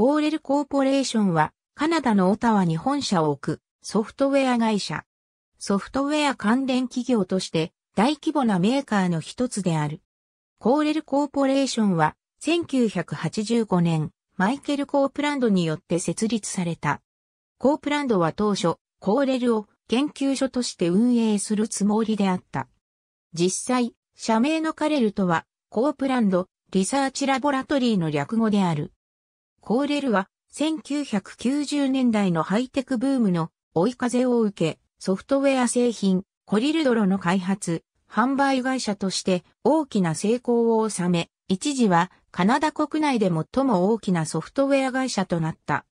コーレルコーポレーションは、カナダのオタワに本社を置くソフトウェア会社。ソフトウェア関連企業として大規模なメーカーの一つである。コーレルコーポレーションは1985年マイケル・コープランドによって設立された。コープランドは当初コーレルを研究所として運営するつもりであった。実際、社名のカレルとはコープランドリサーチラボラトリーの略語である。コーレルは1990年代のハイテクブームの追い風を受け、ソフトウェア製品、コリルドロの開発、販売会社として大きな成功を収め、一時はカナダ国内で最も大きなソフトウェア会社となった。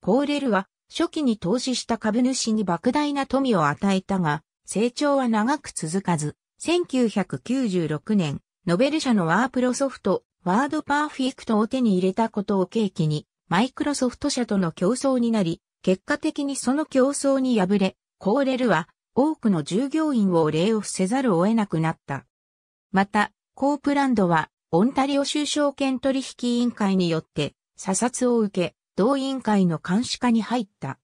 コーレルは初期に投資した株主に莫大な富を与えたが、成長は長く続かず、1996年、ノベル社のワープロソフトワードパーフィクトを手に入れたことを契機に、マイクロソフト社との競争になり、結果的にその競争に敗れ、コーレルは多くの従業員をレイオフせざるを得なくなった。また、コープランドは、オンタリオ州証券取引委員会によって、査察を受け、同委員会の監視下に入った。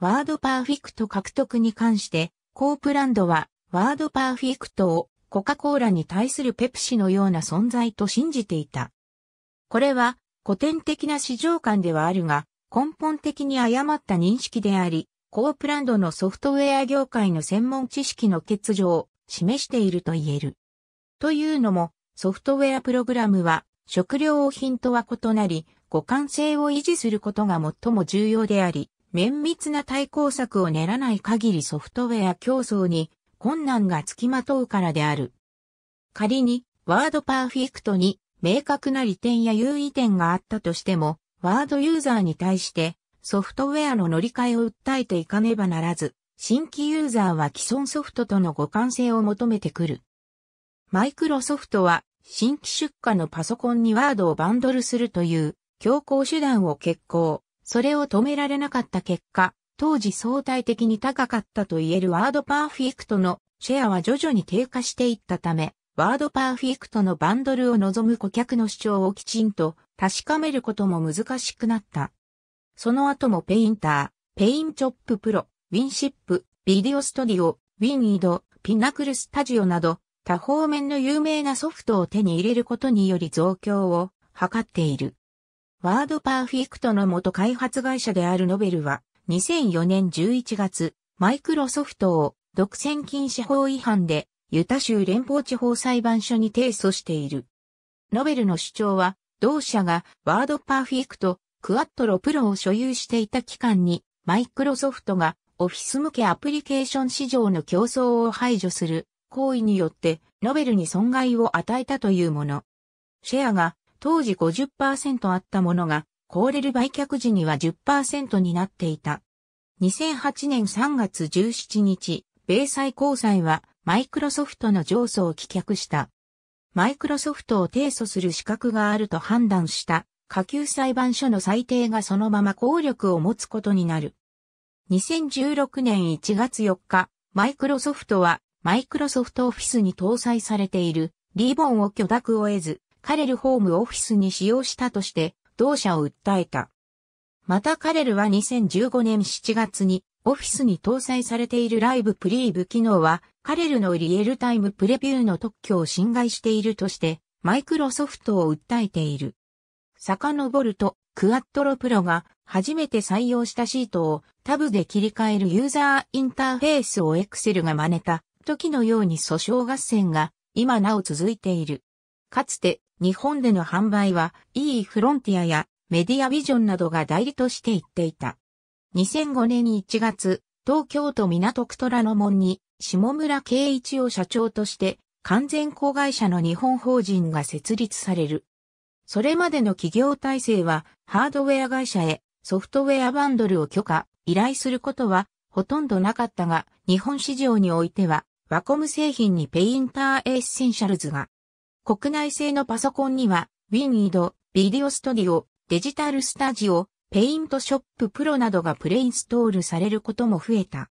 ワードパーフィクト獲得に関して、コープランドは、ワードパーフィクトをコカ・コーラに対するペプシのような存在と信じていた。これは古典的な市場観ではあるが、根本的に誤った認識であり、高プランドのソフトウェア業界の専門知識の欠如を示していると言える。というのも、ソフトウェアプログラムは食料品とは異なり、互換性を維持することが最も重要であり、綿密な対抗策を練らない限りソフトウェア競争に困難がつきまとうからである。仮に、ワードパーフェクトに明確な利点や優位点があったとしても、ワードユーザーに対してソフトウェアの乗り換えを訴えていかねばならず、新規ユーザーは既存ソフトとの互換性を求めてくる。マイクロソフトは新規出荷のパソコンにワードをバンドルするという強行手段を決行。それを止められなかった結果、当時相対的に高かったと言えるワードパーフェクトのシェアは徐々に低下していったため、ワードパーフェクトのバンドルを望む顧客の主張をきちんと確かめることも難しくなった。その後もペインター、ペインチョッププロ、ウィンシップ、ビデオストディオ、ウィニード、ピナクルスタジオなど、多方面の有名なソフトを手に入れることにより増強を図っている。ワードパーフェクトの元開発会社であるノベルは、2004年11月、マイクロソフトを独占禁止法違反でユタ州連邦地方裁判所に提訴している。ノベルの主張は、同社がワードパーフィクト、クワットロプロを所有していた期間に、マイクロソフトがオフィス向けアプリケーション市場の競争を排除する行為によって、ノベルに損害を与えたというもの。シェアが当時50%あったものがコーレル売却時には10%になっていた。2008年3月17日、米債高裁はマイクロソフトの上訴を棄却した。マイクロソフトを提訴する資格があると判断した下級裁判所の裁定がそのまま効力を持つことになる。2016年1月4日、マイクロソフトはマイクロソフトオフィスに搭載されているリボンを許諾を得ず、カレルホームオフィスに使用したとして同社を訴えた。またカレルは2015年7月にオフィスに搭載されているライブプリーブ機能はカレルのリエルタイムプレビューの特許を侵害しているとしてマイクロソフトを訴えている。遡るとクアットロプロが初めて採用したシートをタブで切り替えるユーザーインターフェースをエクセルが真似た時のように訴訟合戦が今なお続いている。かつて日本での販売は E フロンティアやメディアビジョンなどが代理として行っていた。2005年1月、東京都港区虎ノ門に下村圭一を社長として完全子会社の日本法人が設立される。それまでの企業体制はハードウェア会社へソフトウェアバンドルを許可、依頼することはほとんどなかったが、日本市場においては、ワコム製品にペインターエッセンシャルズが国内製のパソコンには、WinED、ビデオストディオ、デジタルスタジオ、ペイントショッププロなどがプレインストールされることも増えた。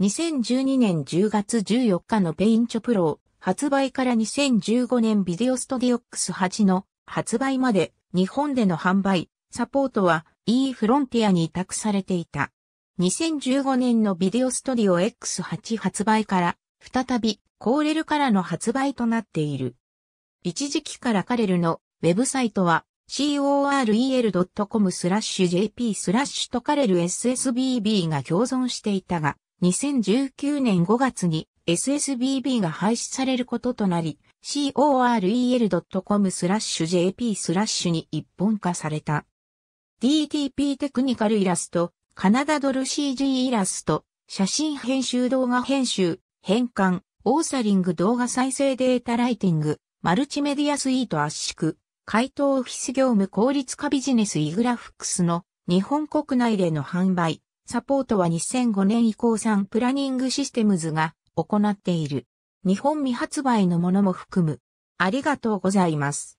2012年10月14日のペイントプロ発売から2015年ビデオストディオックス8の発売まで日本での販売、サポートは e フロンティアに委託されていた。2015年のビデオストディオ X8 発売から再びコーレルからの発売となっている。一時期からカレルのウェブサイトは corel.com スラッシュ jp スラッシュとカレル SSBB が共存していたが、2019年5月に SSBB が廃止されることとなり、corel.com スラッシュ jp スラッシュに一本化された。DTP テクニカルイラスト、カナダドル CG イラスト、写真編集動画編集、変換、オーサリング動画再生データライティング、マルチメディアスイート圧縮、回答オフィス業務効率化ビジネスイグラフックスの日本国内での販売、サポートは2005年以降産プラニングシステムズが行っている。日本未発売のものも含む。ありがとうございます。